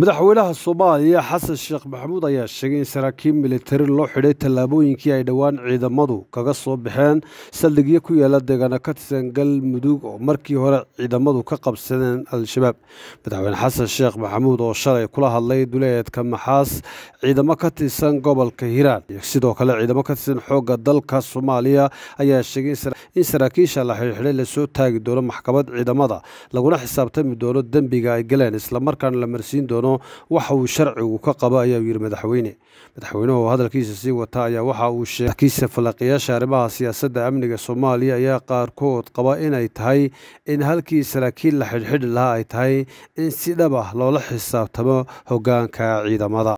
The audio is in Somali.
madaxweynaha soomaaliya xasan sheekh maxamuud ayaa sheegay in saraakiil militari loo xidhay tallaabooyinkii ay dhowaan ciidamadu kaga soo baxeen saldhigyo ku yaala deegaano ka tirsan galmudug oo markii hore ciidamadu ka qabsadeen al-shabaab madaxweyne xasan sheekh maxamuud oo shalay kula hadlay duleedka maxaas ciidamo ka tirsan gobolka hiiraan sidoo kale ciidamo ka tirsan xoogga dalka soomaaliya ayaa sheegay in saraakiisha la xidhxidhay lasoo taagi doono maxkamad ciidamada laguna xisaabtami doono dembiga ay galeen islamarkaana la marsiin doono socdo waxa uu sharcigu ka qabo ayaa yidhi madaxweyne madaxweynuhu oo hadalkiisa sii wata ayaa waxa uu sheekiisa falanqayaasha arrimaha siyaasadda amniga soomaaliya ayaa qaarkood qaba inay tahay in halkii saraakiil la xidhxidhi lahaa ay tahay in si dhab ah loola xisaabtamo hoggaanka ciidamada